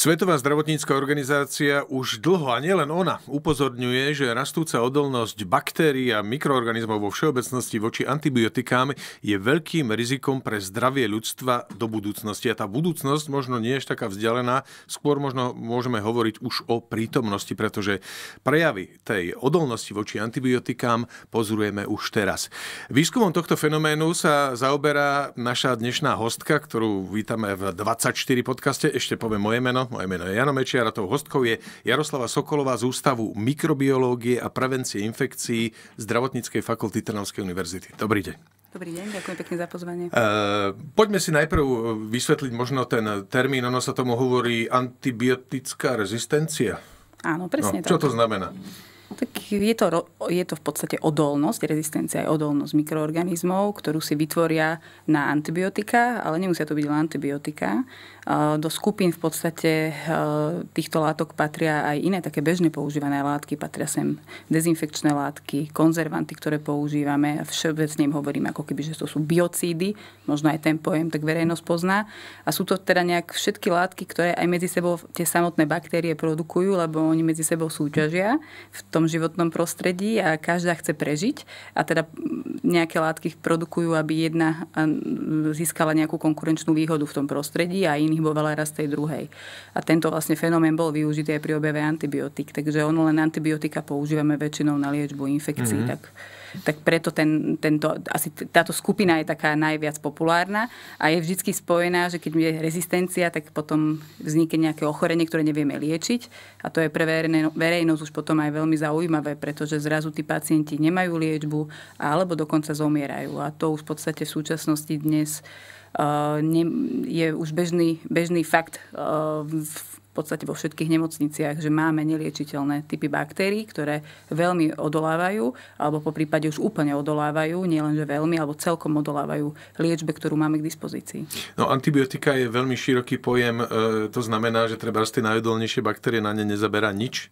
Svetová zdravotnícka organizácia už dlho, a nielen ona, upozorňuje, že rastúca odolnosť baktérií a mikroorganizmov vo všeobecnosti voči antibiotikám je veľkým rizikom pre zdravie ľudstva do budúcnosti. A tá budúcnosť možno nie je taká vzdialená, skôr možno môžeme hovoriť už o prítomnosti, pretože prejavy tej odolnosti voči antibiotikám pozorujeme už teraz. Výskumom tohto fenoménu sa zaoberá naša dnešná hostka, ktorú vítame v 24 podcaste, ešte poviem moje meno, moje meno je Jano Mečiar a tou hostkou je Jaroslava Sokolová z Ústavu mikrobiológie a prevencie infekcií Zdravotníckej fakulty Trnavskej univerzity. Dobrý deň. Dobrý deň, ďakujem pekne za pozvanie. E, poďme si najprv e, vysvetliť možno ten termín, ono sa tomu hovorí antibiotická rezistencia. Áno, presne no, tak. Čo to znamená? No tak je to, je to v podstate odolnosť, rezistencia je odolnosť mikroorganizmov, ktorú si vytvoria na antibiotika, ale nemusia to byť len antibiotika. E, do skupín v podstate e, týchto látok patria aj iné také bežne používané látky. Patria sem dezinfekčné látky, konzervanty, ktoré používame. Všeobecne im hovoríme ako keby, že to sú biocídy. Možno aj ten pojem tak verejnosť pozná. A sú to teda nejak všetky látky, ktoré aj medzi sebou tie samotné baktérie produkujú, lebo oni medzi sebou súťažia v tom tom životnom prostredí a každá chce prežiť a teda nejaké látky produkujú, aby jedna získala nejakú konkurenčnú výhodu v tom prostredí a inhibovala raz tej druhej. A tento vlastne fenomén bol využitý aj pri objave antibiotík, takže ono len antibiotika používame väčšinou na liečbu infekcií. Mm-hmm. Tak tak preto ten, tento, asi táto skupina je taká najviac populárna a je vždy spojená, že keď je rezistencia, tak potom vznikne nejaké ochorenie, ktoré nevieme liečiť a to je pre verejnosť už potom aj veľmi zaujímavé, pretože zrazu tí pacienti nemajú liečbu alebo dokonca zomierajú a to už v podstate v súčasnosti dnes eh, ne, je už bežný, bežný fakt eh, v v podstate vo všetkých nemocniciach, že máme neliečiteľné typy baktérií, ktoré veľmi odolávajú, alebo po prípade už úplne odolávajú, nielenže veľmi, alebo celkom odolávajú liečbe, ktorú máme k dispozícii. No antibiotika je veľmi široký pojem, e, to znamená, že treba z tie najodolnejšie baktérie na ne nezaberá nič.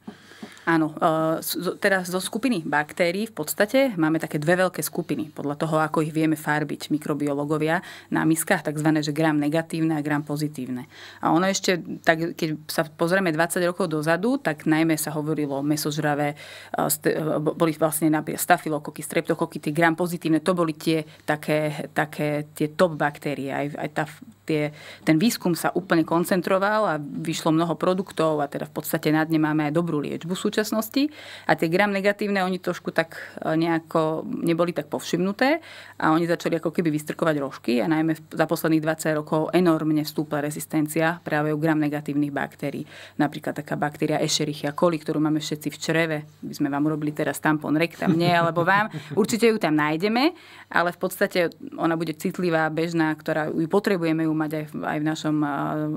Áno, e, teraz zo skupiny baktérií v podstate máme také dve veľké skupiny, podľa toho, ako ich vieme farbiť mikrobiológovia na miskách, tzv. že gram negatívne a gram pozitívne. A ono ešte, tak, keď sa pozrieme 20 rokov dozadu, tak najmä sa hovorilo mesožravé, e, e, boli vlastne napríklad stafilokoky, streptokoky, tie gram pozitívne, to boli tie také, také tie top baktérie, aj, aj tá tie, ten výskum sa úplne koncentroval a vyšlo mnoho produktov a teda v podstate na dne máme aj dobrú liečbu v súčasnosti. A tie gram negatívne, oni trošku tak e, nejako neboli tak povšimnuté a oni začali ako keby vystrkovať rožky a najmä za posledných 20 rokov enormne vstúpla rezistencia práve u gram negatívnych baktérií. Napríklad taká baktéria Escherichia coli, ktorú máme všetci v čreve. My sme vám urobili teraz tampon rekta mne alebo vám. Určite ju tam nájdeme, ale v podstate ona bude citlivá, bežná, ktorá ju potrebujeme ju mať aj v, aj v našom,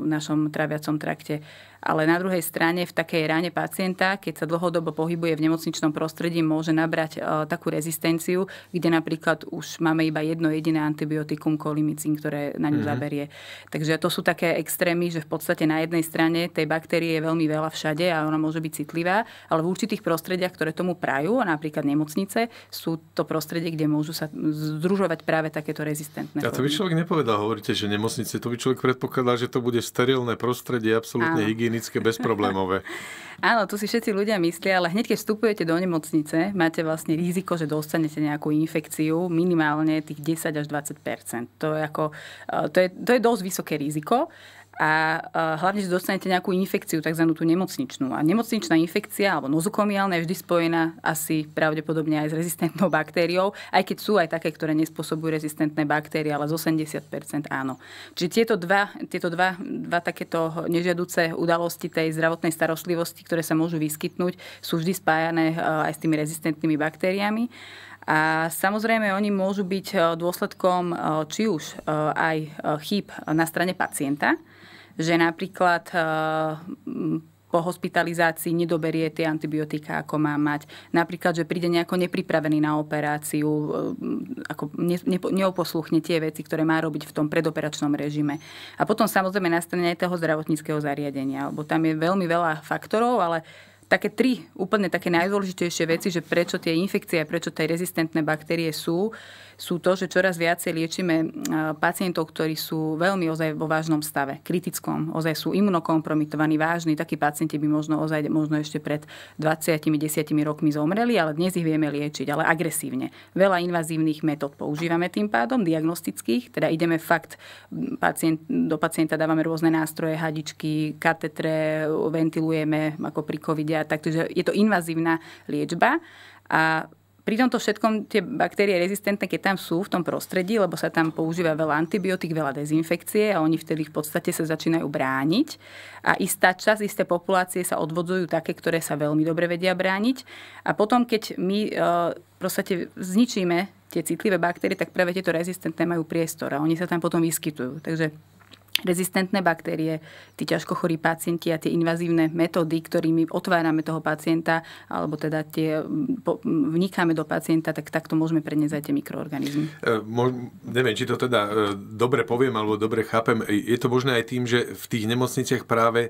našom traviacom trakte ale na druhej strane v takej ráne pacienta, keď sa dlhodobo pohybuje v nemocničnom prostredí, môže nabrať e, takú rezistenciu, kde napríklad už máme iba jedno jediné antibiotikum kolimicín, ktoré na ňu mm-hmm. zaberie. Takže to sú také extrémy, že v podstate na jednej strane tej baktérie je veľmi veľa všade a ona môže byť citlivá, ale v určitých prostrediach, ktoré tomu prajú, napríklad nemocnice, sú to prostredie, kde môžu sa združovať práve takéto rezistentné. A to by človek nepovedal, hovoríte, že nemocnice, to by človek predpokladal, že to bude sterilné prostredie, absolútne hygienické klinické bezproblémové. Áno, tu si všetci ľudia myslia, ale hneď keď vstupujete do nemocnice, máte vlastne riziko, že dostanete nejakú infekciu, minimálne tých 10 až 20 To je, ako, eh, to je, to je dosť vysoké riziko a e, hlavne, že dostanete nejakú infekciu, tzv. tú nemocničnú. A nemocničná infekcia alebo nozokomiálna je vždy spojená asi pravdepodobne aj s rezistentnou baktériou, aj keď sú aj také, ktoré nespôsobujú rezistentné baktérie, ale z 80% áno. Čiže tieto dva, tieto dva, dva takéto nežiaduce udalosti tej zdravotnej starostlivosti, ktoré sa môžu vyskytnúť, sú vždy spájané e, aj s tými rezistentnými baktériami. A samozrejme, oni môžu byť e, dôsledkom či už aj chýb na strane pacienta, že napríklad eh, po hospitalizácii nedoberie tie antibiotika, ako má mať. Napríklad, že príde nejako nepripravený na operáciu, eh, ako ne, ne, neoposluchne tie veci, ktoré má robiť v tom predoperačnom režime. A potom samozrejme nastane aj toho zdravotníckého zariadenia, lebo tam je veľmi veľa faktorov, ale také tri úplne také najdôležitejšie veci, že prečo tie infekcie a prečo tie rezistentné baktérie sú, uh, sú to, že čoraz viacej liečíme pacientov, ktorí sú veľmi ozaj vo vážnom stave, kritickom, ozaj sú imunokompromitovaní, vážni. Takí pacienti by možno ozaj možno ešte pred 20-10 rokmi zomreli, ale dnes ich vieme liečiť, ale agresívne. Veľa invazívnych metód používame tým pádom, diagnostických, teda ideme fakt, pacient, do pacienta dávame rôzne nástroje, hadičky, katetre, ventilujeme ako pri covid a tak, takže je to invazívna liečba a pri tomto všetkom tie baktérie rezistentné, keď tam sú v tom prostredí, lebo sa tam používa veľa antibiotík, veľa dezinfekcie a oni vtedy v podstate sa začínajú brániť. A istá časť, isté populácie sa odvodzujú také, ktoré sa veľmi dobre vedia brániť. A potom, keď my e, proste zničíme tie citlivé baktérie, tak práve tieto rezistentné majú priestor a oni sa tam potom vyskytujú. Takže rezistentné baktérie, tí ťažko chorí pacienti a tie invazívne metódy, ktorými otvárame toho pacienta, alebo teda tie, mm, mm, vnikáme do pacienta, tak takto môžeme preniesť aj tie mikroorganizmy. E, mo, neviem, či to teda e, dobre poviem alebo dobre chápem. E, je to možné aj tým, že v tých nemocniciach práve e,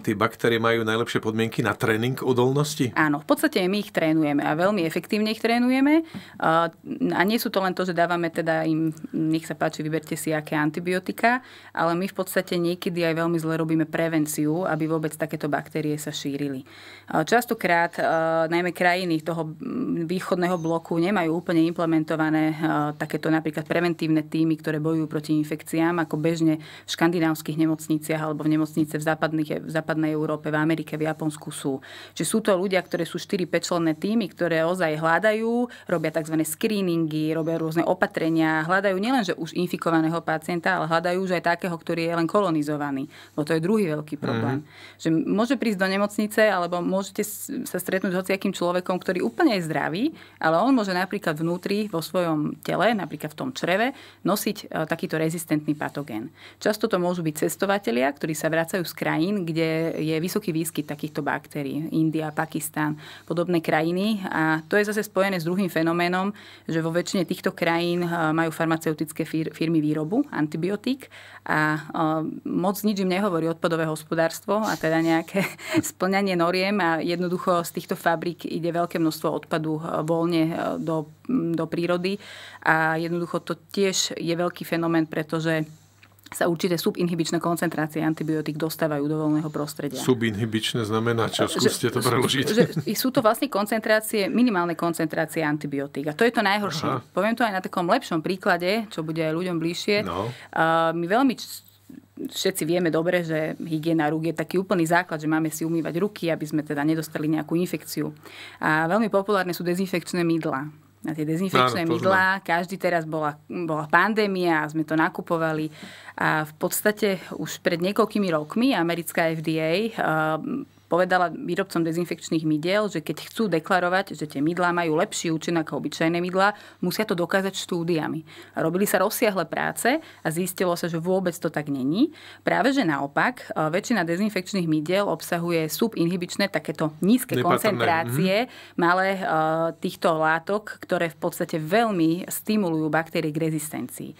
tie baktérie majú najlepšie podmienky na tréning odolnosti? Áno, v podstate my ich trénujeme a veľmi efektívne ich trénujeme. A, a nie sú to len to, že dávame teda im, nech sa páči, vyberte si aké antibiotika, ale my v podstate niekedy aj veľmi zle robíme prevenciu, aby vôbec takéto baktérie sa šírili. Častokrát eh, najmä krajiny toho východného bloku nemajú úplne implementované eh, takéto napríklad preventívne týmy, ktoré bojujú proti infekciám, ako bežne v škandinávskych nemocniciach alebo v nemocnice v, západných, v západnej Európe, v Amerike, v Japonsku sú. Čiže sú to ľudia, ktoré sú 4-5 členné týmy, ktoré ozaj hľadajú, robia tzv. screeningy, robia rôzne opatrenia, hľadajú nielenže už infikovaného pacienta, ale hľadajú už aj takého, ktorý je len kolonizovaný. Bo to je druhý veľký problém. mm Že môže prísť do nemocnice alebo môžete sa stretnúť s hociakým človekom, ktorý úplne je zdravý, zdravý, ale on môže napríklad vnútri vo svojom tele, napríklad v tom čreve, nosiť e, takýto rezistentný patogén. Často to môžu byť cestovatelia, ktorí sa vracajú z krajín, kde je vysoký výskyt takýchto baktérií. India, Pakistán, podobné krajiny. A to je zase spojené s druhým fenoménom, že vo väčšine týchto krajín e, majú farmaceutické firmy výrobu antibiotík a e, moc nič im nehovorí odpadové hospodárstvo a teda nejaké splňanie noriem a jednoducho z týchto fabrík ide veľké množstvo odpadu Eh, voľne eh, do, mm, do prírody. A jednoducho to tiež je veľký fenomén, pretože sa určité subinhibičné koncentrácie antibiotík dostávajú do voľného prostredia. Subinhibičné znamená čo? Eh, Skúste to preložiť. Že, že, sú to vlastne koncentrácie, minimálne koncentrácie antibiotík. A to je to najhoršie. Aha. Poviem to aj na takom lepšom príklade, čo bude aj ľuďom bližšie. No. Uh, my veľmi všetci vieme dobre, že hygiena rúk je taký úplný základ, že máme si umývať ruky, aby sme teda nedostali nejakú infekciu. A veľmi populárne sú dezinfekčné mydla na tie dezinfekčné no, mydlá. Každý teraz bola, bola pandémia a sme to nakupovali. A v podstate už pred niekoľkými rokmi americká FDA uh, ehm, povedala výrobcom dezinfekčných mydiel, že keď chcú deklarovať, že tie mydlá majú lepší účinok ako obyčajné mydlá, musia to dokázať štúdiami. A robili sa rozsiahle práce a zistilo sa, že vôbec to tak není. Práve že naopak, e, väčšina dezinfekčných mydiel obsahuje subinhibičné takéto nízke Nepatrné. koncentrácie mm-hmm. malé e, týchto látok, ktoré v podstate veľmi stimulujú baktérie k rezistencii.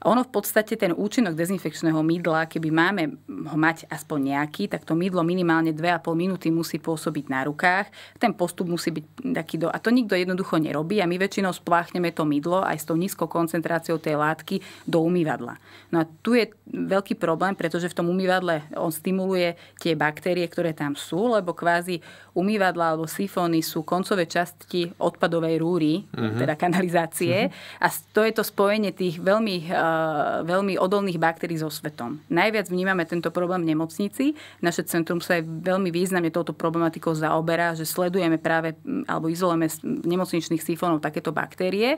A ono v podstate ten účinok dezinfekčného mydla, keby máme ho mať aspoň nejaký, tak to mydlo minimálne 2,5 minúty musí pôsobiť na rukách. Ten postup musí byť taký do... A to nikto jednoducho nerobí a my väčšinou spláchneme to mydlo aj s tou nízkou koncentráciou tej látky do umývadla. No a tu je veľký problém, pretože v tom umývadle on stimuluje tie baktérie, ktoré tam sú, lebo kvázi umývadla alebo sifóny sú koncové časti odpadovej rúry, uh-huh. teda kanalizácie. Uh-huh. A to je to spojenie tých veľmi eh, Eh, veľmi odolných baktérií so svetom. Najviac vnímame tento problém v nemocnici. Naše centrum sa aj veľmi významne touto problematikou zaoberá, že sledujeme práve mm, alebo izolujeme z nemocničných sifónov takéto baktérie,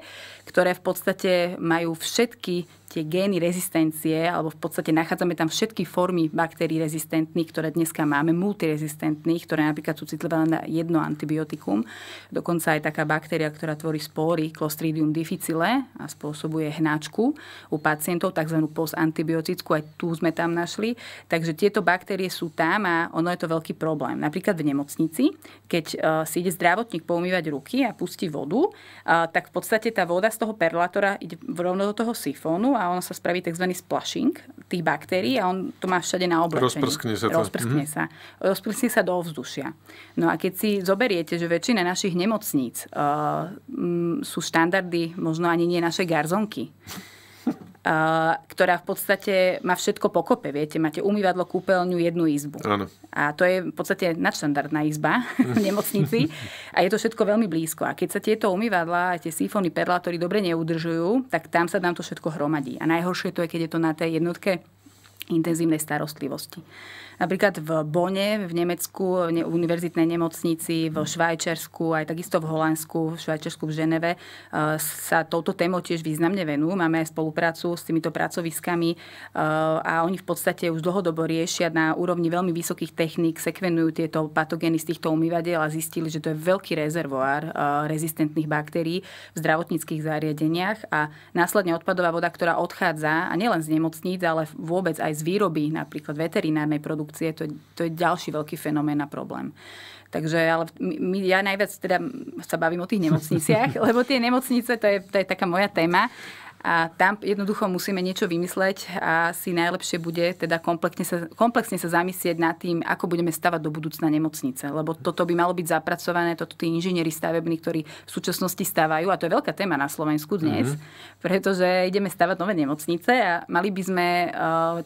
ktoré v podstate majú všetky tie gény rezistencie, alebo v podstate nachádzame tam všetky formy baktérií rezistentných, ktoré dneska máme, multirezistentných, ktoré napríklad sú citlivé na jedno antibiotikum. Dokonca aj taká baktéria, ktorá tvorí spory, Clostridium difficile a spôsobuje hnačku u pacientov, tzv. postantibiotickú, aj tu sme tam našli. Takže tieto baktérie sú tam a ono je to veľký problém. Napríklad v nemocnici, keď e, si ide zdravotník poumývať ruky a pustí vodu, e, tak v podstate tá voda z toho perlátora ide rovno do toho sifónu a a ono sa spraví tzv. splashing tých baktérií a on to má všade na oblečení. Rozprskne sa to. Rozprskne mm-hmm. sa. Mhm. Rozprskne sa do ovzdušia. No a keď si zoberiete, že väčšina našich nemocníc uh, m, sú štandardy možno ani nie naše garzonky, Eh, ktorá v podstate má všetko pokope. Viete, máte umývadlo, kúpeľňu, jednu izbu. Áno. A to je v podstate nadštandardná izba v nemocnici a je to všetko veľmi blízko. A keď sa tieto umývadla, tie sifóny, perlátory dobre neudržujú, tak tam sa nám to všetko hromadí. A najhoršie to je, keď je to na tej jednotke intenzívnej starostlivosti. Napríklad v Bone, v Nemecku, v univerzitnej nemocnici, v Švajčiarsku, aj takisto v Holandsku, v Švajčiarsku, v Ženeve eh, sa touto témou tiež významne venujú. Máme aj spoluprácu s týmito pracoviskami eh, a oni v podstate už dlhodobo riešia na úrovni veľmi vysokých techník, sekvenujú tieto patogény z týchto umývadiel a zistili, že to je veľký rezervoár eh, rezistentných baktérií v zdravotníckých zariadeniach a následne odpadová voda, ktorá odchádza a nielen z nemocníc, ale vôbec aj z výroby napríklad veterinárnej produkcie, produkcie, to, to je ďalší veľký fenomén a problém. Takže ale my, ja najviac teda sa bavím o tých nemocniciach, lebo tie nemocnice, to je, to je taká moja téma. A tam jednoducho musíme niečo vymysleť a si najlepšie bude teda komplexne sa, komplexne sa zamyslieť nad tým, ako budeme stavať do budúcna nemocnice. Lebo toto by malo byť zapracované, toto tí inžinieri stavební, ktorí v súčasnosti stavajú, a to je veľká téma na Slovensku dnes, mm-hmm. pretože ideme stavať nové nemocnice a mali by sme uh,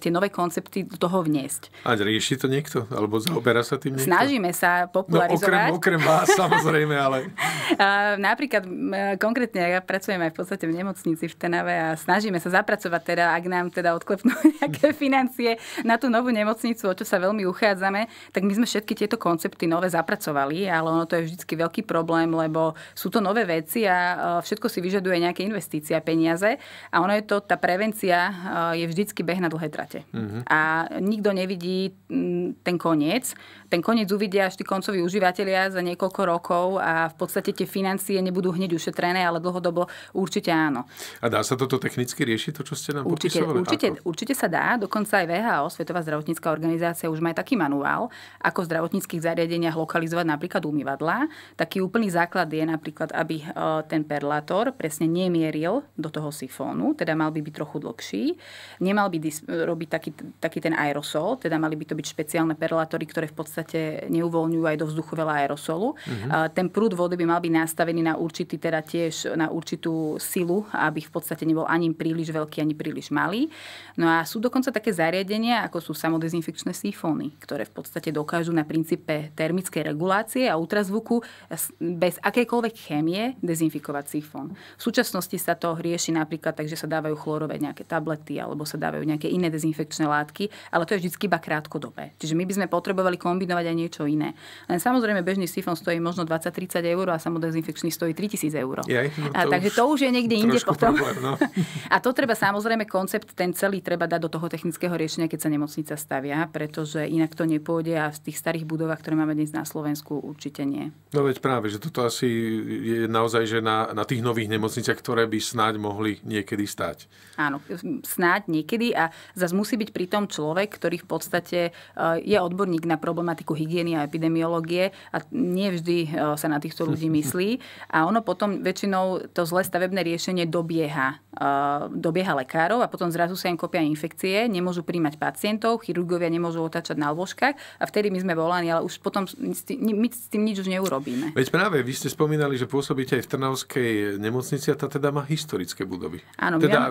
tie nové koncepty do toho vniesť. A rieši to niekto? Alebo zaoberá sa tým niekto? Snažíme sa popularizovať. No, okrem, okrem vás samozrejme, ale... Uh, napríklad uh, konkrétne ja pracujem aj v podstate v nemocnici v Trnave zaujímavé a snažíme sa zapracovať teda, ak nám teda odklepnú nejaké financie na tú novú nemocnicu, o čo sa veľmi uchádzame, tak my sme všetky tieto koncepty nové zapracovali, ale ono to je vždycky veľký problém, lebo sú to nové veci a e, všetko si vyžaduje nejaké investície a peniaze a ono je to, tá prevencia e, je vždycky beh na dlhé trate. Uh-huh. A nikto nevidí ten koniec. Ten koniec uvidia až tí koncoví užívateľia za niekoľko rokov a v podstate tie financie nebudú hneď ušetrené, ale dlhodobo určite áno. A dá sa toto technicky rieši, to, čo ste nám určite, popisovali? Určite, určite sa dá. Dokonca aj VHO, Svetová zdravotnícká organizácia, už má aj taký manuál, ako v zdravotníckých zariadeniach lokalizovať napríklad umývadla. Taký úplný základ je napríklad, aby e, ten perlátor presne nemieril do toho sifónu, teda mal by byť trochu dlhší. Nemal by dis- robiť taký, taký ten aerosol, teda mali by to byť špeciálne perlátory, ktoré v podstate neuvoľňujú aj do vzduchu veľa aerosolu. Mm-hmm. Ten prúd vody by mal byť nastavený na určitý, teda tiež na určitú silu, aby v podstate nebol ani príliš veľký, ani príliš malý. No a sú dokonca také zariadenia, ako sú samodezinfekčné sifóny, ktoré v podstate dokážu na princípe termickej regulácie a ultrazvuku bez akejkoľvek chémie dezinfikovať sifón. V súčasnosti sa to rieši napríklad tak, že sa dávajú chlorové nejaké tablety alebo sa dávajú nejaké iné dezinfekčné látky, ale to je vždy iba krátkodobé. Čiže my by sme potrebovali kombinovať aj niečo iné. Len samozrejme bežný sifón stojí možno 20-30 eur a samodezinfekčný stojí 3000 eur. Jej, no to a, už, takže to už je niekde inde potom. Problém, no. a to treba samozrejme, koncept ten celý treba dať do toho technického riešenia, keď sa nemocnica stavia, pretože inak to nepôjde a v tých starých budovách, ktoré máme dnes na Slovensku, určite nie. No veď práve, že toto asi je naozaj, že na, na tých nových nemocniciach, ktoré by snáď mohli niekedy stať. Áno, snáď niekedy a zase musí byť pritom človek, ktorý v podstate eh, je odborník na problematiku hygieny a epidemiológie a nie vždy eh, sa na týchto ľudí myslí. A ono potom väčšinou to zlé stavebné riešenie dobieha Eh, dobieha lekárov a potom zrazu sa im kopia infekcie, nemôžu príjmať pacientov, chirurgovia nemôžu otáčať na lôžkach a vtedy my sme volaní, ale už potom my s tým nič už neurobíme. Veď práve, vy ste spomínali, že pôsobíte aj v Trnavskej nemocnici a tá teda má historické budovy. Áno, teda,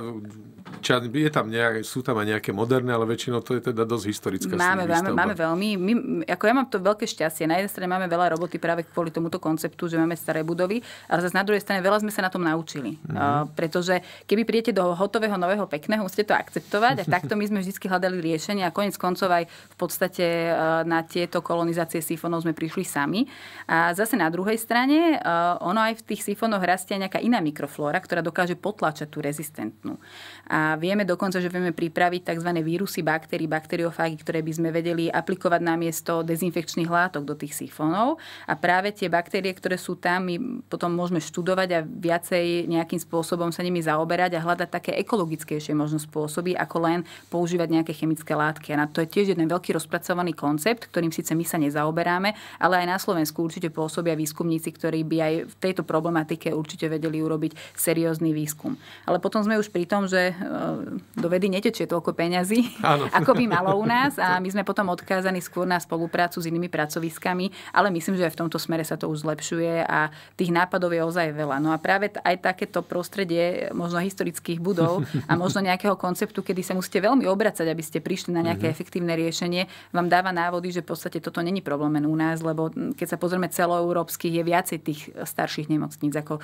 či, je tam nejak, sú tam aj nejaké moderné, ale väčšinou to je teda dosť historické. Máme, máme, máme veľmi, my, ako ja mám to veľké šťastie, na jednej strane máme veľa roboty práve kvôli tomuto konceptu, že máme staré budovy, ale zase na druhej strane veľa sme sa na tom naučili, mm. pretože keby prídete do hotového, nového, pekného, musíte to akceptovať. A takto my sme vždy hľadali riešenia a konec koncov aj v podstate e, na tieto kolonizácie sifónov sme prišli sami. A zase na druhej strane, e, ono aj v tých sifónoch rastie nejaká iná mikroflóra, ktorá dokáže potlačať tú rezistentnú. A vieme dokonca, že vieme pripraviť tzv. vírusy, baktérie, bakteriofágy, ktoré by sme vedeli aplikovať na miesto dezinfekčných látok do tých sifónov. A práve tie baktérie, ktoré sú tam, my potom môžeme študovať a viacej nejakým spôsobom sa nimi zaoberať zaoberať a hľadať také ekologickejšie možno spôsoby, ako len používať nejaké chemické látky. A to je tiež jeden veľký rozpracovaný koncept, ktorým síce my sa nezaoberáme, ale aj na Slovensku určite pôsobia výskumníci, ktorí by aj v tejto problematike určite vedeli urobiť seriózny výskum. Ale potom sme už pri tom, že e, do vedy netečie toľko peňazí, ako by malo u nás a my sme potom odkázaní skôr na spoluprácu s inými pracoviskami, ale myslím, že aj v tomto smere sa to už zlepšuje a tých nápadov je ozaj veľa. No a práve aj takéto prostredie možno možno historických budov a možno nejakého konceptu, kedy sa musíte veľmi obracať, aby ste prišli na nejaké mm-hmm. efektívne riešenie, vám dáva návody, že v podstate toto není problém u nás, lebo keď sa pozrieme celoeurópskych, je viacej tých starších nemocníc ako e,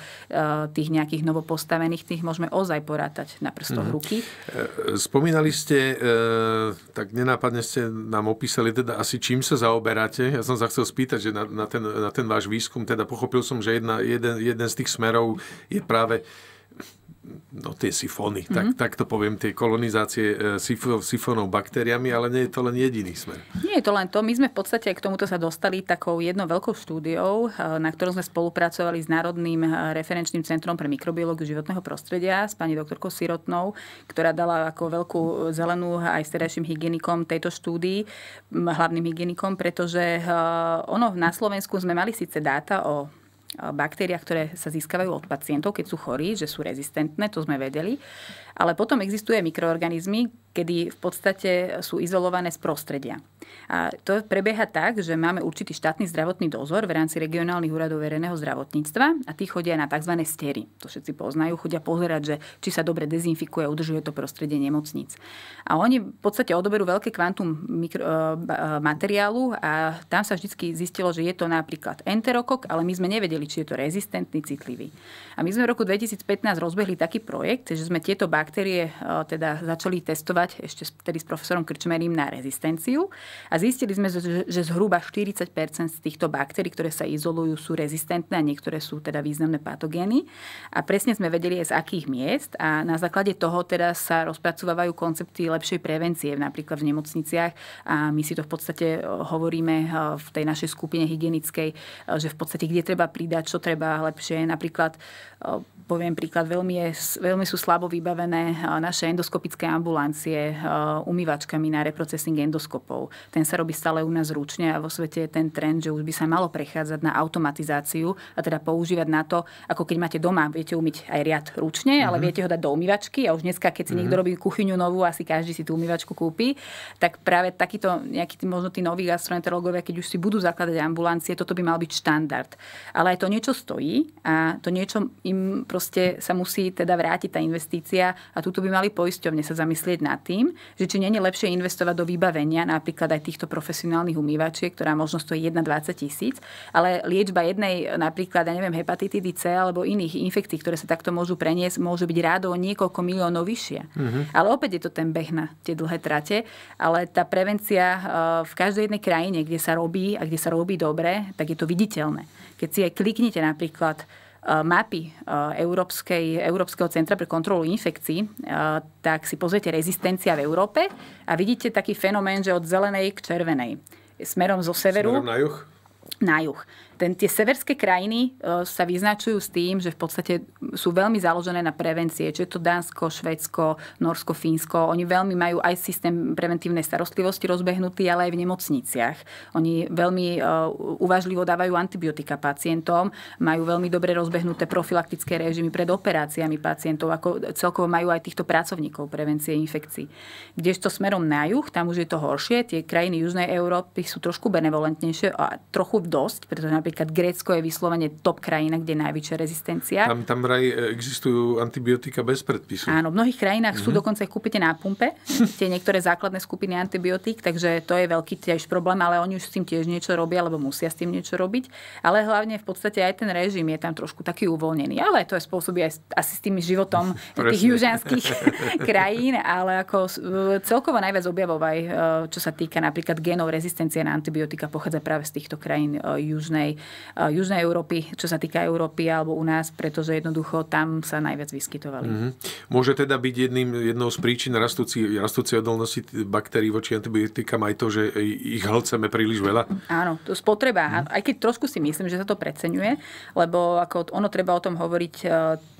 tých nejakých novopostavených, tých môžeme ozaj porátať na prstoch mm-hmm. ruky. E, spomínali ste, e, tak nenápadne ste nám opísali teda asi čím sa zaoberáte. Ja som sa chcel spýtať, že na, na, ten, na ten váš výskum, teda pochopil som, že jedna, jeden, jeden z tých smerov je práve no tie sifóny, mm-hmm. tak, mhm. tak to poviem, tie kolonizácie e, sif- sifónov baktériami, ale nie je to len jediný smer. Nie je to len to. My sme v podstate k tomuto sa dostali takou jednou veľkou štúdiou, e, na ktorom sme spolupracovali s Národným e, referenčným centrom pre mikrobiológiu životného prostredia s pani doktorkou Sirotnou, ktorá dala ako veľkú zelenú aj starším hygienikom tejto štúdii, hlavným hygienikom, pretože ono na Slovensku sme mali síce dáta o baktéria, ktoré sa získavajú od pacientov, keď sú chorí, že sú rezistentné, to sme vedeli. Ale potom existuje mikroorganizmy, kedy v podstate sú izolované z prostredia. A to prebieha tak, že máme určitý štátny zdravotný dozor v rámci regionálnych úradov verejného zdravotníctva a tí chodia na tzv. stery. To všetci poznajú, chodia pozerať, že či sa dobre dezinfikuje, udržuje to prostredie nemocníc. A oni v podstate odoberú veľké kvantum mikro, e, e, materiálu a tam sa vždy zistilo, že je to napríklad enterokok, ale my sme nevedeli, či je to rezistentný, citlivý. A my sme v roku 2015 rozbehli taký projekt, že sme tieto baktérie e, teda začali testovať ešte tedy s profesorom Krčmerím na rezistenciu a zistili sme, že, zhruba 40 z týchto baktérií, ktoré sa izolujú, sú rezistentné a niektoré sú teda významné patogény. A presne sme vedeli aj z akých miest a na základe toho teda sa rozpracovávajú koncepty lepšej prevencie, napríklad v nemocniciach. A my si to v podstate e, hovoríme e, v tej našej skupine hygienickej, e, že v podstate kde treba pridať, čo treba lepšie. Napríklad, poviem príklad, veľmi, je, veľmi sú slabo vybavené naše endoskopické ambulancie umývačkami na reprocesing endoskopov ten sa robí stále u nás ručne a vo svete je ten trend, že už by sa malo prechádzať na automatizáciu a teda používať na to, ako keď máte doma, viete umyť aj riad ručne, mm-hmm. ale mhm. viete ho dať do umývačky a už dneska, keď si mm-hmm. niekto mhm. robí kuchyňu novú, asi každý si tú umývačku kúpi, tak práve takýto nejaký tý, možno tí noví gastroenterológovia, keď už si budú zakladať ambulancie, toto by mal byť štandard. Ale aj to niečo stojí a to niečo im proste sa musí teda vrátiť tá investícia a túto by mali poisťovne sa zamyslieť nad tým, že či nie je lepšie investovať do vybavenia napríklad aj týchto profesionálnych umývačiek, ktorá možno stojí 1,20 tisíc, ale liečba jednej napríklad, ja neviem, hepatitidy C alebo iných infekcií, ktoré sa takto môžu preniesť, môže byť rádo o niekoľko miliónov vyššia. Mm-hmm. Ale opäť je to ten beh na tie dlhé trate, ale tá prevencia e, v každej jednej krajine, kde sa robí a kde sa robí dobre, tak je to viditeľné. Keď si aj kliknete napríklad Eh, mapy eh, Európskej, Európskeho centra pre kontrolu infekcií, eh, tak si pozriete rezistencia v Európe a vidíte taký fenomén, že od zelenej k červenej. Smerom zo severu. Smerom na juh? na juh. Ten, tie severské krajiny e, sa vyznačujú s tým, že v podstate sú veľmi založené na prevencie, Či je to Dánsko, Švedsko, Norsko, Fínsko. Oni veľmi majú aj systém preventívnej starostlivosti rozbehnutý, ale aj v nemocniciach. Oni veľmi e, uvažlivo dávajú antibiotika pacientom, majú veľmi dobre rozbehnuté profilaktické režimy pred operáciami pacientov, ako celkovo majú aj týchto pracovníkov prevencie infekcií. Kdežto smerom na juh, tam už je to horšie, tie krajiny Južnej Európy sú trošku benevolentnejšie a trochu trochu dosť, pretože napríklad Grécko je vyslovene top krajina, kde je najväčšia rezistencia. Tam, tam raj existujú antibiotika bez predpisu. Áno, v mnohých krajinách mm-hmm. sú mhm. dokonca ich kúpite na pumpe, tie niektoré základné skupiny antibiotík, takže to je veľký tiež problém, ale oni už s tým tiež niečo robia, alebo musia s tým niečo robiť. Ale hlavne v podstate aj ten režim je tam trošku taký uvoľnený, ale to je spôsobí aj asi s tým životom tých južanských krajín, ale ako celkovo najviac objavov aj, e, čo sa týka napríklad genov rezistencie na antibiotika, pochádza práve z týchto krajín krajín e, južnej, e, južnej Európy, čo sa týka Európy alebo u nás, pretože jednoducho tam sa najviac vyskytovali. Mm-hmm. Môže teda byť jedným, jednou z príčin rastúci, rastúcej odolnosti baktérií voči antibiotikám aj to, že ich hlceme príliš veľa? Áno, to spotreba. Mm-hmm. Aj keď trošku si myslím, že sa to preceňuje, lebo ako ono treba o tom hovoriť e,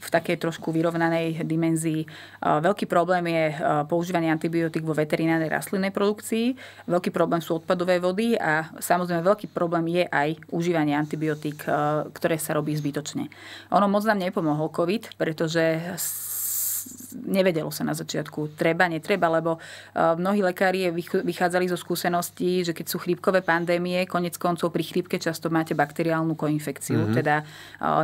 v takej trošku vyrovnanej dimenzii. Veľký problém je používanie antibiotík vo veterinárnej rastlinnej produkcii, veľký problém sú odpadové vody a samozrejme veľký problém je aj užívanie antibiotík, e, ktoré sa robí zbytočne. Ono moc nám nepomohol COVID, pretože nevedelo sa na začiatku, treba, netreba, lebo e, mnohí lekári vychádzali zo skúseností, že keď sú chrípkové pandémie, konec koncov pri chrípke často máte bakteriálnu koinfekciu, mm-hmm. teda e,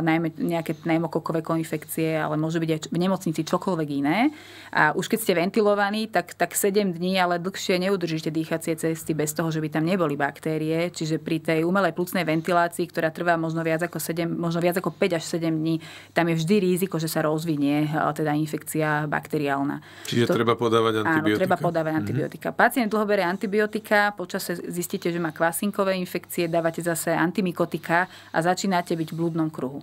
najmä nejaké pneumokokové koinfekcie, ale môže byť aj v nemocnici čokoľvek iné. A už keď ste ventilovaní, tak, tak 7 dní, ale dlhšie neudržíte dýchacie cesty bez toho, že by tam neboli baktérie. Čiže pri tej umelej plúcnej ventilácii, ktorá trvá možno viac ako 7, možno viac ako 5 až 7 dní, tam je vždy riziko, že sa rozvinie e, teda infekcia infekcia bakteriálna. Čiže to, treba podávať antibiotika? Áno, treba podávať mhm. antibiotika. Mm-hmm. Pacient dlho berie antibiotika, počasie zistíte, že má kvasinkové infekcie, dávate zase antimikotika a začínate byť v blúdnom kruhu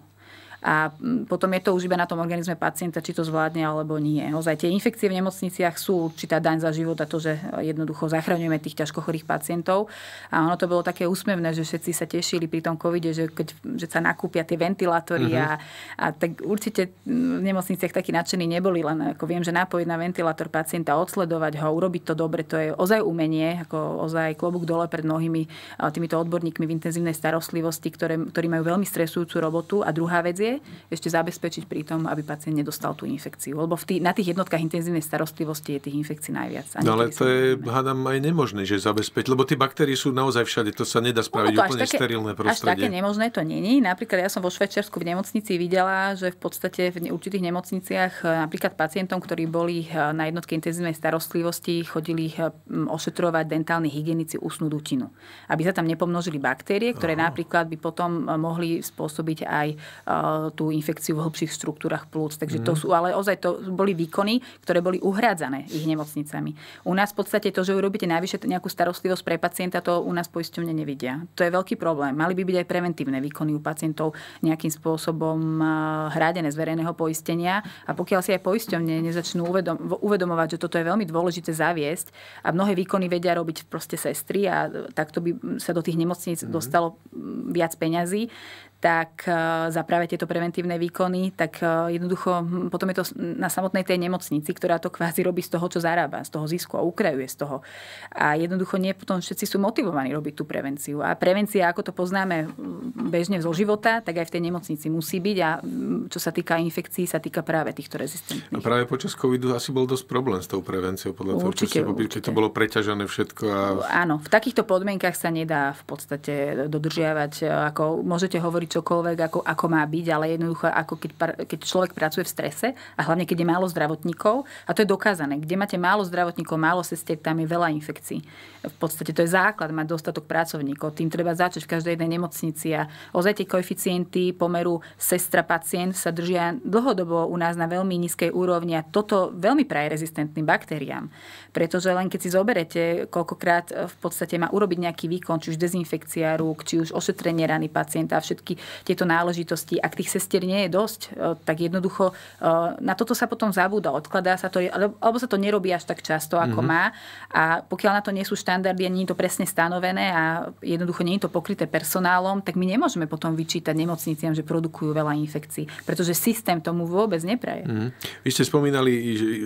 a mm, potom je to už iba na tom organizme pacienta, či to zvládne alebo nie. Ozaj tie infekcie v nemocniciach sú určitá daň za život a to, že jednoducho zachraňujeme tých ťažko chorých pacientov. A ono to bolo také úsmevné, že všetci sa tešili pri tom covide, že, keď, že sa nakúpia tie ventilátory uh-huh. a, mhm. a tak určite mm, v nemocniciach takí nadšení neboli, len ako viem, že nápojiť na ventilátor pacienta, odsledovať ho, urobiť to dobre, to je ozaj umenie, ako ozaj klobúk dole pred mnohými týmito odborníkmi v intenzívnej starostlivosti, ktoré, ktorí majú veľmi stresujúcu robotu. A druhá vec je, ešte zabezpečiť pri tom, aby pacient nedostal tú infekciu. Lebo v tý, na tých jednotkách intenzívnej starostlivosti je tých infekcií najviac. no ale to je, hádam, aj nemožné, že zabezpečiť, lebo tie baktérie sú naozaj všade, to sa nedá spraviť no, úplne také, sterilné prostredie. Až také nemožné to není. Napríklad ja som vo Švečersku v nemocnici videla, že v podstate v určitých nemocniciach e, napríklad pacientom, ktorí boli e, na jednotke intenzívnej starostlivosti, chodili ich e, ošetrovať dentálni hygienici usnú dutinu, aby sa tam nepomnožili baktérie, ktoré Aha. napríklad by potom mohli spôsobiť aj tú infekciu v hĺbších štruktúrach plúc. Takže to mhm. sú, ale ozaj to boli výkony, ktoré boli uhradzané ich nemocnicami. U nás v podstate to, že urobíte najvyššie nejakú starostlivosť pre pacienta, to u nás poisťovne nevidia. To je veľký problém. Mali by byť aj preventívne výkony u pacientov nejakým spôsobom hradené z verejného poistenia a pokiaľ si aj poisťovne nezačnú uvedom, uvedomovať, že toto je veľmi dôležité zaviesť a mnohé výkony vedia robiť proste sestry a e, takto by sa do tých nemocníc mm-hmm. dostalo viac peňazí, tak e, za práve tieto preventívne výkony, tak e, jednoducho hm, potom je to na samotnej tej nemocnici, ktorá to kvázi robí z toho, čo zarába, z toho zisku a ukrajuje z toho. A jednoducho nie potom všetci sú motivovaní robiť tú prevenciu. A prevencia, ako to poznáme bežne zo života, tak aj v tej nemocnici musí byť a čo sa týka infekcií, sa týka práve týchto rezistentných. A no práve počas covidu asi bol dosť problém s tou prevenciou, podľa toho, určite, čo to bolo preťažené všetko. A... Áno, v takýchto podmienkach sa nedá v podstate dodržiavať, e, ako môžete hovoriť, čokoľvek, ako, ako má byť, ale jednoducho, ako keď, keď človek pracuje v strese a hlavne, keď je málo zdravotníkov, a to je dokázané, kde máte málo zdravotníkov, málo sestier, tam je veľa infekcií. V podstate to je základ mať dostatok pracovníkov, tým treba začať v každej jednej nemocnici a ozaj tie koeficienty pomeru sestra-pacient sa držia dlhodobo u nás na veľmi nízkej úrovni a toto veľmi praje rezistentným baktériám. Pretože len keď si zoberete, koľkokrát eh, v podstate má urobiť nejaký výkon, či už dezinfekcia rúk, či už ošetrenie rany pacienta a všetky tieto náležitosti. Ak tých sestier nie je dosť, e, tak jednoducho e, na toto sa potom zabúda, odkladá sa to, alebo sa to nerobí až tak často, ako mm-hmm. má. A pokiaľ na to nie sú štandardy a nie je to presne stanovené a jednoducho nie je to pokryté personálom, tak my nemôžeme potom vyčítať nemocniciam, že produkujú veľa infekcií, pretože systém tomu vôbec nepraje. Mm-hmm. Vy ste spomínali že, e,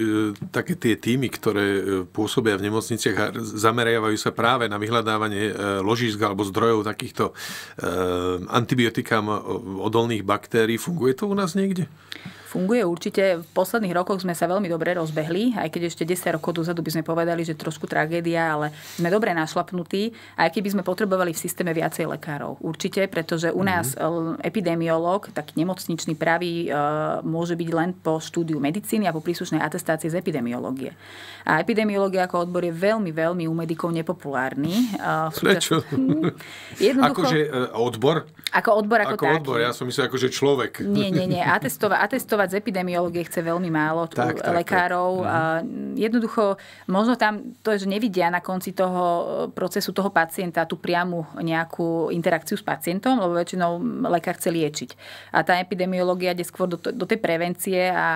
také tie týmy, ktoré e, pôsobia v nemocniciach a zameriavajú sa práve na vyhľadávanie ložisk alebo zdrojov takýchto e, antibiotík antibiotikám eh, odolných baktérií. Funguje to u nás niekde? Funguje určite. V posledných rokoch sme sa veľmi dobre rozbehli, aj keď ešte 10 rokov dozadu by sme povedali, že trošku tragédia, ale sme dobre našlapnutí, aj keby sme potrebovali v systéme viacej lekárov. Určite, pretože u nás mm-hmm. Eh, epidemiolog, tak nemocničný pravý, eh, môže byť len po štúdiu medicíny a po príslušnej atestácii z epidemiológie. A epidemiológia ako odbor je veľmi, veľmi u medikov nepopulárny. Eh, Prečo? Mhm. Jednoducho... Akože odbor? Ako odbor ako, ako taký. odbor, ja som myslel akože človek. Nie, nie, nie. Atestova, atestova pracovať z epidemiológie chce veľmi málo tak, tak, lekárov. Tak, tak. Mhm. Jednoducho, možno tam to je, že nevidia na konci toho e, procesu toho pacienta tú priamu nejakú interakciu s pacientom, lebo väčšinou lekár chce liečiť. A tá epidemiológia ide skôr do, do tej prevencie a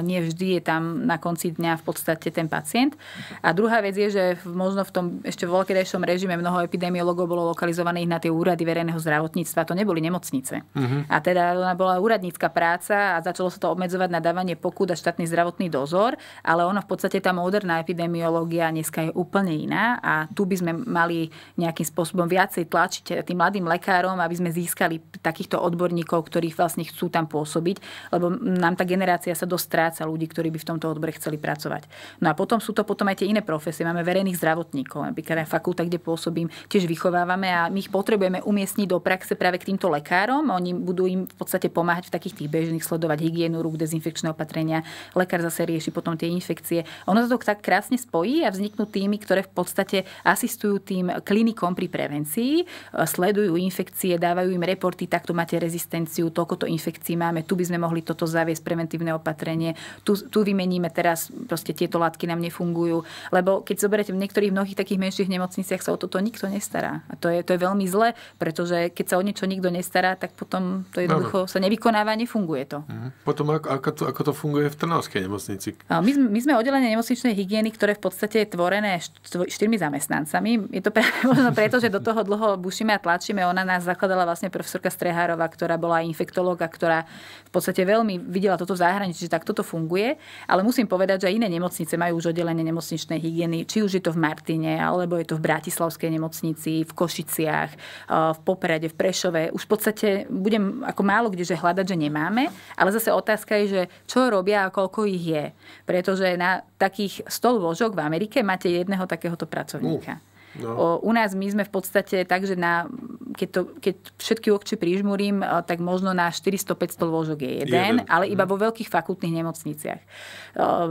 e, nie vždy je tam na konci dňa v podstate ten pacient. A druhá vec je, že možno v tom ešte voľkedajšom režime mnoho epidemiológov bolo lokalizovaných na tie úrady verejného zdravotníctva. To neboli nemocnice. Uh-huh. A teda ona bola úradnícka práca a začalo sa to to obmedzovať na dávanie pokút a štátny zdravotný dozor, ale ono v podstate tá moderná epidemiológia dneska je úplne iná a tu by sme mali nejakým spôsobom viacej tlačiť tým mladým lekárom, aby sme získali takýchto odborníkov, ktorých vlastne chcú tam pôsobiť, lebo nám tá generácia sa dosť stráca ľudí, ktorí by v tomto odbore chceli pracovať. No a potom sú to potom aj tie iné profesie. Máme verejných zdravotníkov, napríklad aj fakulta, kde pôsobím, tiež vychovávame a my ich potrebujeme umiestniť do praxe práve k týmto lekárom. Oni budú im v podstate pomáhať v takých tých bežných sledovať hygienu, hygienu rúk, dezinfekčné opatrenia. Lekár zase rieši potom tie infekcie. Ono sa to tak krásne spojí a vzniknú týmy, ktoré v podstate asistujú tým klinikom pri prevencii, sledujú infekcie, dávajú im reporty, takto máte rezistenciu, toľko to infekcií máme, tu by sme mohli toto zaviesť, preventívne opatrenie, tu, tu vymeníme teraz, proste tieto látky nám nefungujú. Lebo keď zoberete v niektorých mnohých takých menších nemocniciach sa o toto nikto nestará. A to je, to je veľmi zle, pretože keď sa o niečo nikto nestará, tak potom to jednoducho sa nevykonáva, nefunguje to. Mhm. Potom tom, ako, ako, to, ako to funguje v Trnavskej nemocnici. My, my sme oddelenie nemocničnej hygieny, ktoré v podstate je tvorené štyrmi zamestnancami. Je to pre, možno preto, že do toho dlho bušíme a tlačíme. Ona nás zakladala vlastne profesorka Strehárova, ktorá bola infektológa, ktorá v podstate veľmi videla toto v zahraničí, že tak toto funguje. Ale musím povedať, že aj iné nemocnice majú už oddelenie nemocničnej hygieny, či už je to v Martine, alebo je to v Bratislavskej nemocnici, v Košiciach, v Poprade, v Prešove. Už v podstate budem ako málo kde, že hľadať, že nemáme, ale zase otázka otázka je, že čo robia a koľko ich je. Pretože na takých 100 lôžok v Amerike máte jedného takéhoto pracovníka. Uh. No. u nás my sme v podstate tak, že na, keď, to, keď všetky lokče prižmurím, tak možno na 400-500 lôžok je jeden, jeden. ale iba mm. vo veľkých fakultných nemocniciach.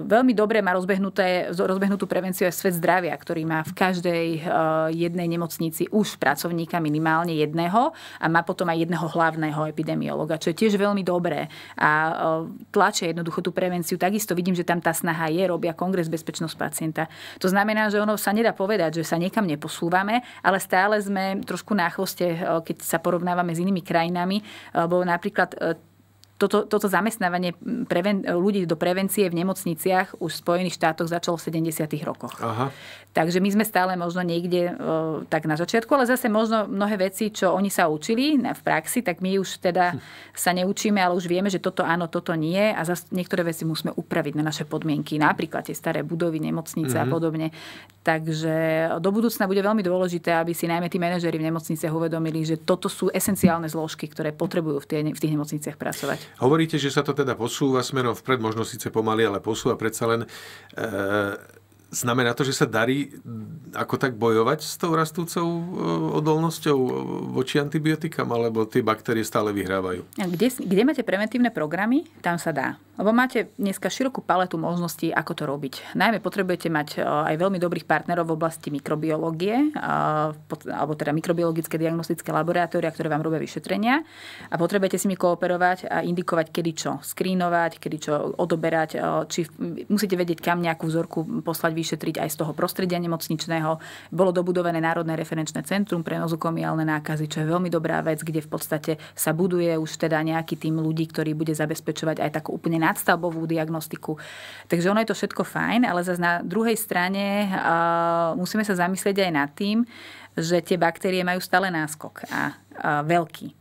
veľmi dobre má rozbehnuté, rozbehnutú prevenciu aj Svet zdravia, ktorý má v každej jednej nemocnici už pracovníka minimálne jedného a má potom aj jedného hlavného epidemiologa, čo je tiež veľmi dobré. A tlačia jednoducho tú prevenciu. Takisto vidím, že tam tá snaha je, robia kongres bezpečnosť pacienta. To znamená, že ono sa nedá povedať, že sa niekam ne neposúvame, ale stále sme trošku na chvoste, eh, keď sa porovnávame s inými krajinami, eh, lebo napríklad eh, toto, toto zamestnávanie mm, preven, ľudí do prevencie v nemocniciach už v Spojených štátoch začalo v 70. rokoch. Aha. Takže my sme stále možno niekde tak na začiatku, ale zase možno mnohé veci, čo oni sa učili v praxi, tak my už teda hm. sa neučíme, ale už vieme, že toto áno, toto nie a zase niektoré veci musíme upraviť na naše podmienky, napríklad tie staré budovy, nemocnice mm-hmm. a mhm. podobne. Takže do budúcna bude veľmi dôležité, aby si najmä tí manažeri v nemocnice uvedomili, že toto sú esenciálne zložky, ktoré potrebujú v, tie, v tých nemocniciach pracovať. Hovoríte, že sa to teda posúva smerom vpred, možno síce pomaly, ale posúva predsa len. E- Znamená to, že sa darí mm, ako tak bojovať s tou rastúcou e, odolnosťou e, voči antibiotikám, alebo tie baktérie stále vyhrávajú? A kde, kde máte preventívne programy, tam sa dá. Lebo máte dneska širokú paletu možností, ako to robiť. Najmä potrebujete mať e, aj veľmi dobrých partnerov v oblasti mikrobiológie, alebo teda mikrobiologické diagnostické laboratória, ktoré vám robia vyšetrenia. A potrebujete s nimi kooperovať a indikovať, kedy čo skrínovať, kedy čo odoberať, či musíte vedieť, kam nejakú vzorku poslať vyšetriť aj z toho prostredia nemocničného. Bolo dobudované Národné referenčné centrum pre nozokomiálne nákazy, čo je veľmi dobrá vec, kde v podstate sa buduje už teda nejaký tým ľudí, ktorý bude zabezpečovať aj takú úplne nadstavbovú diagnostiku. Takže ono je to všetko fajn, ale zase na druhej strane uh, musíme sa zamyslieť aj nad tým, že tie baktérie majú stále náskok a, a veľký.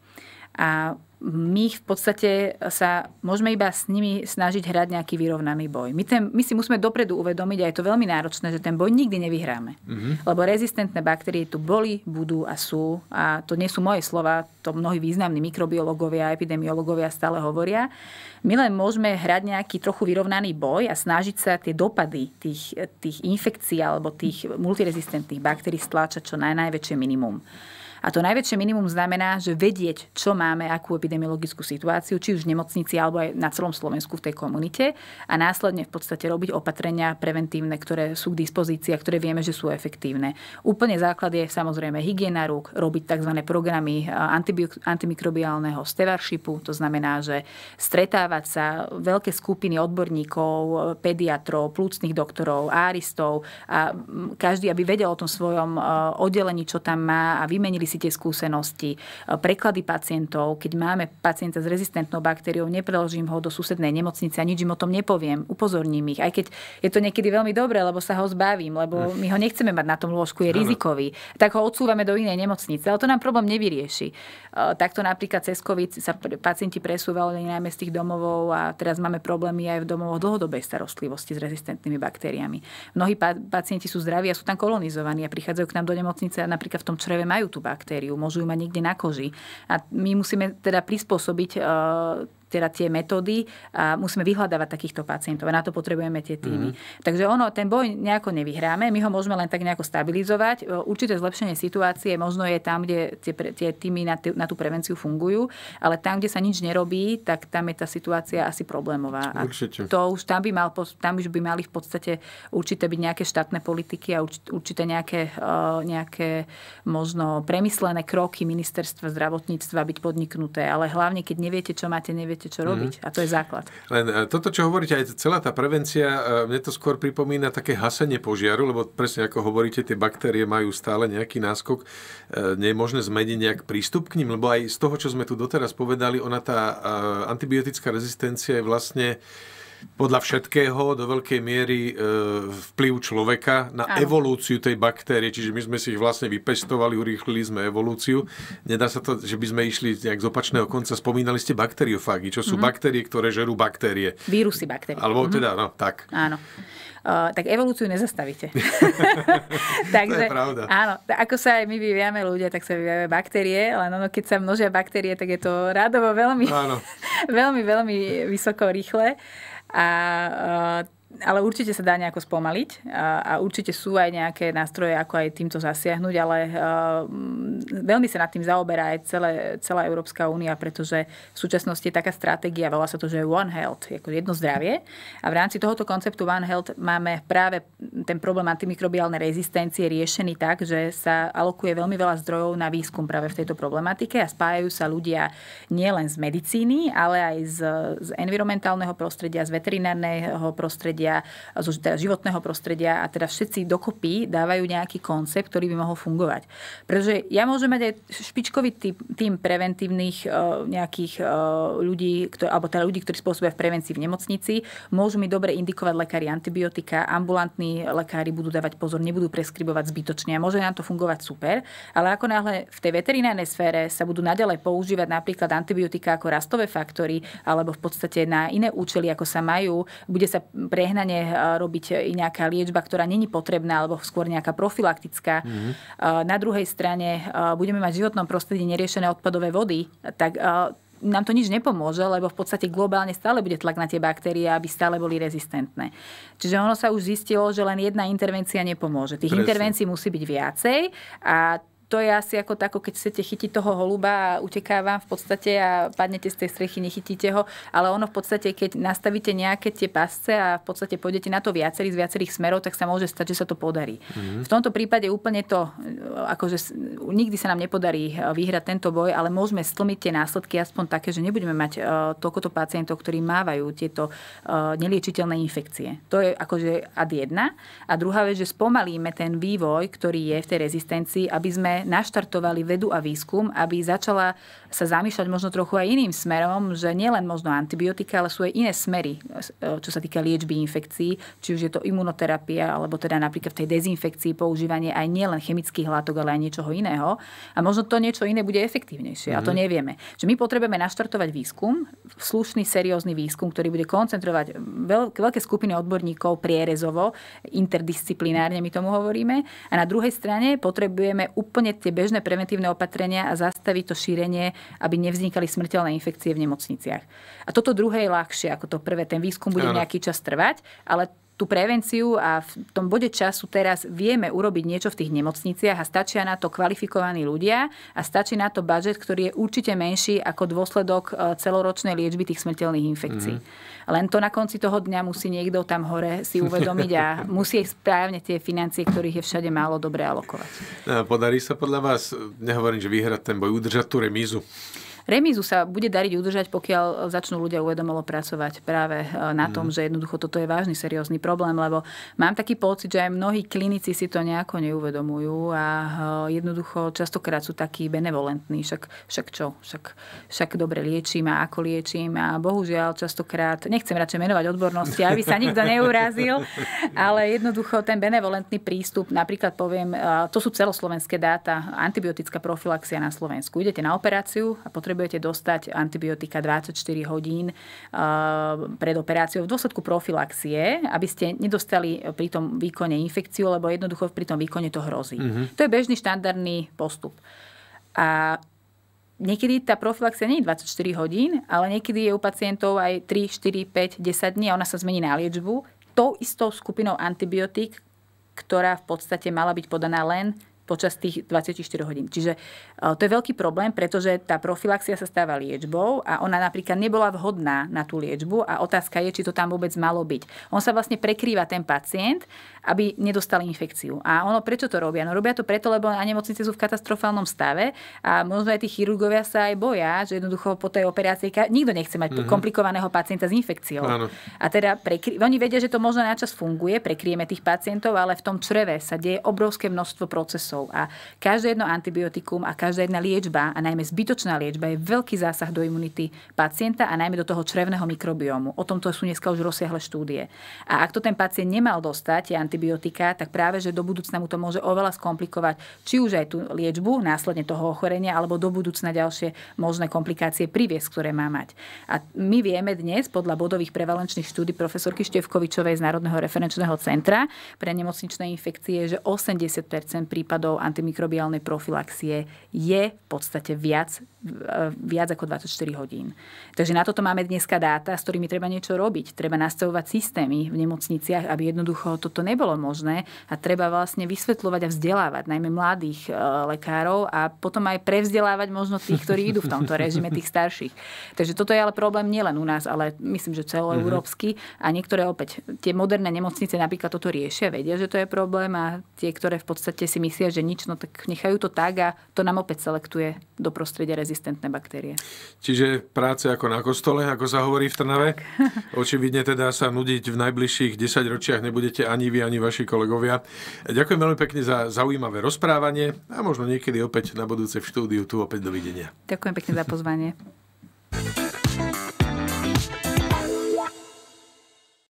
A my v podstate sa môžeme iba s nimi snažiť hrať nejaký vyrovnaný boj. My, ten, my si musíme dopredu uvedomiť, a je to veľmi náročné, že ten boj nikdy nevyhráme. Mm-hmm. Lebo rezistentné baktérie tu boli, budú a sú. A to nie sú moje slova, to mnohí významní mikrobiológovia a epidemiológovia stále hovoria. My len môžeme hrať nejaký trochu vyrovnaný boj a snažiť sa tie dopady tých, tých infekcií alebo tých multirezistentných baktérií stláčať čo najväčšie minimum. A to najväčšie minimum znamená, že vedieť, čo máme, akú epidemiologickú situáciu, či už v nemocnici alebo aj na celom Slovensku v tej komunite a následne v podstate robiť opatrenia preventívne, ktoré sú k dispozícii a ktoré vieme, že sú efektívne. Úplne základ je samozrejme hygiena rúk, robiť tzv. programy e, antimikrobiálneho stevarshipu, to znamená, že stretávať sa veľké skupiny odborníkov, e, pediatrov, plúcnych doktorov, áristov a každý, aby vedel o tom svojom e, oddelení, čo tam má a vymenili si tie skúsenosti, e, preklady pacientov, keď máme pacienta s rezistentnou baktériou, nepreložím ho do susednej nemocnice a nič im o tom nepoviem, upozorním ich, aj keď je to niekedy veľmi dobré, lebo sa ho zbavím, lebo my ho nechceme mať na tom lôžku, je rizikový, tak ho odsúvame do inej nemocnice, ale to nám problém nevyrieši. E, takto napríklad cez COVID sa pacienti presúvali najmä z tých domovov a teraz máme problémy aj v domovoch dlhodobej starostlivosti s rezistentnými baktériami. Mnohí pacienti sú zdraví a sú tam kolonizovaní a prichádzajú k nám do nemocnice a napríklad v tom čreve majú tú baktériu baktériu, môžu ju mať niekde na koži. A my musíme teda prispôsobiť eh, teda tie metódy a musíme vyhľadávať takýchto pacientov. A na to potrebujeme tie týmy. Mm-hmm. Takže ono, ten boj nejako nevyhráme, my ho môžeme len tak nejako stabilizovať. E, určité zlepšenie situácie možno je tam, kde tie, tie týmy na, t- na tú prevenciu fungujú, ale tam, kde sa nič nerobí, tak tam je tá situácia asi problémová. A to už tam by, mal, tam už by mali v podstate určité byť nejaké štátne politiky a určité nejaké, e, nejaké možno premyslené kroky ministerstva zdravotníctva byť podniknuté. Ale hlavne, keď neviete, čo máte, neviete, ešte čo robiť. Mm-hmm. A to je základ. Len e, toto, čo hovoríte, aj celá tá prevencia, e, mne to skôr pripomína také hasenie požiaru, lebo presne ako hovoríte, tie baktérie majú stále nejaký náskok. E, nie je možné zmeniť nejak prístup k ním, lebo aj z toho, čo sme tu doteraz povedali, ona tá antibiotická rezistencia je vlastne podľa všetkého do veľkej miery e, vplyv človeka na Áno. evolúciu tej baktérie. Čiže my sme si ich vlastne vypestovali, urýchlili sme evolúciu. Nedá sa to, že by sme išli nejak z opačného konca. Spomínali ste bakteriofágy, čo sú mm-hmm. baktérie, ktoré žerú baktérie. Vírusy baktérie. Alebo mm-hmm. teda, no, tak. Áno. Uh, tak evolúciu nezastavíte. Takže, to je pravda. Áno, ako sa aj my vyvíjame ľudia, tak sa vyvíjame baktérie, ale no, keď sa množia baktérie, tak je to rádovo veľmi, áno. veľmi, veľmi vysoko rýchle. Uh, a ale určite sa dá nejako spomaliť a, a určite sú aj nejaké nástroje, ako aj týmto zasiahnuť, ale uh, veľmi sa nad tým zaoberá aj celé, celá Európska únia, pretože v súčasnosti je taká stratégia, volá sa to, že One Health, ako jedno zdravie. A v rámci tohoto konceptu One Health máme práve ten problém antimikrobiálnej rezistencie riešený tak, že sa alokuje veľmi veľa zdrojov na výskum práve v tejto problematike a spájajú sa ľudia nielen z medicíny, ale aj z, z environmentálneho prostredia, z veterinárneho prostredia, prostredia, zo teda životného prostredia a teda všetci dokopy dávajú nejaký koncept, ktorý by mohol fungovať. Pretože ja môžem mať aj špičkový tým, tým preventívnych e, nejakých e, ľudí, ktorý, alebo teda ľudí, ktorí spôsobia v prevencii v nemocnici, môžu mi dobre indikovať lekári antibiotika, ambulantní lekári budú dávať pozor, nebudú preskribovať zbytočne a môže nám to fungovať super, ale ako náhle v tej veterinárnej sfére sa budú naďalej používať napríklad antibiotika ako rastové faktory alebo v podstate na iné účely, ako sa majú, bude sa prehnať prehnane eh, robiť eh, i nejaká liečba, ktorá není potrebná, alebo skôr nejaká profilaktická. Mm-hmm. Na druhej strane budeme mať v životnom prostredí neriešené odpadové vody, tak nám to nič nepomôže, lebo v podstate globálne stále bude tlak na tie baktérie, aby stále boli rezistentné. Čiže ono sa už zistilo, že len jedna intervencia nepomôže. Tých Presne. intervencií musí byť viacej a to je asi ako tako, keď chcete chytiť toho holuba a uteká vám v podstate a padnete z tej strechy, nechytíte ho, ale ono v podstate, keď nastavíte nejaké tie pasce a v podstate pôjdete na to viacerých z viacerých smerov, tak sa môže stať, že sa to podarí. Mm-hmm. V tomto prípade úplne to, akože nikdy sa nám nepodarí eh, vyhrať tento boj, ale môžeme stlmiť tie následky aspoň také, že nebudeme mať eh, toľkoto pacientov, ktorí mávajú tieto eh, neliečiteľné infekcie. To je akože ad jedna. A druhá vec, že spomalíme ten vývoj, ktorý je v tej rezistencii, aby sme naštartovali vedu a výskum, aby začala sa zamýšľať možno trochu aj iným smerom, že nielen možno antibiotika, ale sú aj iné smery, e, čo sa týka liečby infekcií, či už je to imunoterapia, alebo teda napríklad v tej dezinfekcii používanie aj nielen chemických látok, ale aj niečoho iného. A možno to niečo iné bude efektívnejšie, mm. a to mhm. nevieme. Že my potrebujeme naštartovať výskum, slušný, seriózny výskum, ktorý bude koncentrovať veľké skupiny odborníkov prierezovo, interdisciplinárne my tomu hovoríme. A na druhej strane potrebujeme úplne tie bežné preventívne opatrenia a zastaviť to šírenie aby nevznikali smrteľné infekcie v nemocniciach. A toto druhé je ľahšie ako to prvé. Ten výskum bude ano. nejaký čas trvať, ale tú prevenciu a v tom bode času teraz vieme urobiť niečo v tých nemocniciach a stačia na to kvalifikovaní ľudia a stačí na to budget, ktorý je určite menší ako dôsledok e, celoročnej liečby tých smrteľných infekcií. Mm-hmm. Len to na konci toho dňa musí niekto tam hore si uvedomiť a musí správne tie financie, ktorých je všade málo, dobre alokovať. E, podarí sa podľa vás, nehovorím, že vyhrať ten boj, udržať tú remízu? Remízu sa bude dariť udržať, pokiaľ začnú ľudia uvedomilo pracovať práve e, na tom, mm. že jednoducho toto je vážny, seriózny problém, lebo mám taký pocit, že aj mnohí klinici si to nejako neuvedomujú a e, jednoducho častokrát sú takí benevolentní, však, však čo, však, však dobre liečím a ako liečím a bohužiaľ častokrát, nechcem radšej menovať odbornosti, aby sa nikto neurazil, ale jednoducho ten benevolentný prístup, napríklad poviem, e, to sú celoslovenské dáta, antibiotická profilaxia na Slovensku. Idete na operáciu a potrebujete potrebujete dostať antibiotika 24 hodín eh, pred operáciou v dôsledku profilaxie, aby ste nedostali pri tom výkone infekciu, lebo jednoducho pri tom výkone to hrozí. Mm-hmm. To je bežný štandardný postup. A Niekedy tá profilaxia nie je 24 hodín, ale niekedy je u pacientov aj 3, 4, 5, 10 dní a ona sa zmení na liečbu tou istou skupinou antibiotík, ktorá v podstate mala byť podaná len počas tých 24 hodín. Čiže e, to je veľký problém, pretože tá profilaxia sa stáva liečbou a ona napríklad nebola vhodná na tú liečbu a otázka je, či to tam vôbec malo byť. On sa vlastne prekrýva ten pacient, aby nedostal infekciu. A ono prečo to robia? No robia to preto, lebo na nemocnice sú v katastrofálnom stave a možno aj tí chirurgovia sa aj boja, že jednoducho po tej operácii nikto nechce mať mm-hmm. komplikovaného pacienta s infekciou. Áno. A teda prekry... oni vedia, že to možno načas funguje, prekrieme tých pacientov, ale v tom čreve sa deje obrovské množstvo procesov záujemcov. A každé jedno antibiotikum a každá jedna liečba, a najmä zbytočná liečba, je veľký zásah do imunity pacienta a najmä do toho črevného mikrobiomu. O tomto sú dneska už rozsiahle štúdie. A ak to ten pacient nemal dostať, tie antibiotika, tak práve, že do budúcna mu to môže oveľa skomplikovať, či už aj tú liečbu, následne toho ochorenia, alebo do budúcna ďalšie možné komplikácie priviesť, ktoré má mať. A my vieme dnes podľa bodových prevalenčných štúdí profesorky Števkovičovej z Národného referenčného centra pre nemocničné infekcie, že 80 prípadov prípadov antimikrobiálnej profilaxie je v podstate viac, e, viac ako 24 hodín. Takže na toto máme dneska dáta, s ktorými treba niečo robiť. Treba nastavovať systémy v nemocniciach, aby jednoducho toto nebolo možné a treba vlastne vysvetľovať a vzdelávať najmä mladých e, lekárov a potom aj prevzdelávať možno tých, ktorí idú v tomto režime, tých starších. Takže toto je ale problém nielen u nás, ale myslím, že celoeurópsky a niektoré opäť tie moderné nemocnice napríklad toto riešia, vedia, že to je problém a tie, ktoré v podstate si myslia, že nič, no tak nechajú to tak a to nám opäť selektuje do prostredia rezistentné baktérie. Čiže práce ako na kostole, ako sa hovorí v Trnave. Tak. Očividne teda sa nudiť v najbližších 10 ročiach nebudete ani vy, ani vaši kolegovia. Ďakujem veľmi pekne za zaujímavé rozprávanie a možno niekedy opäť na budúce v štúdiu tu opäť dovidenia. Ďakujem pekne za pozvanie.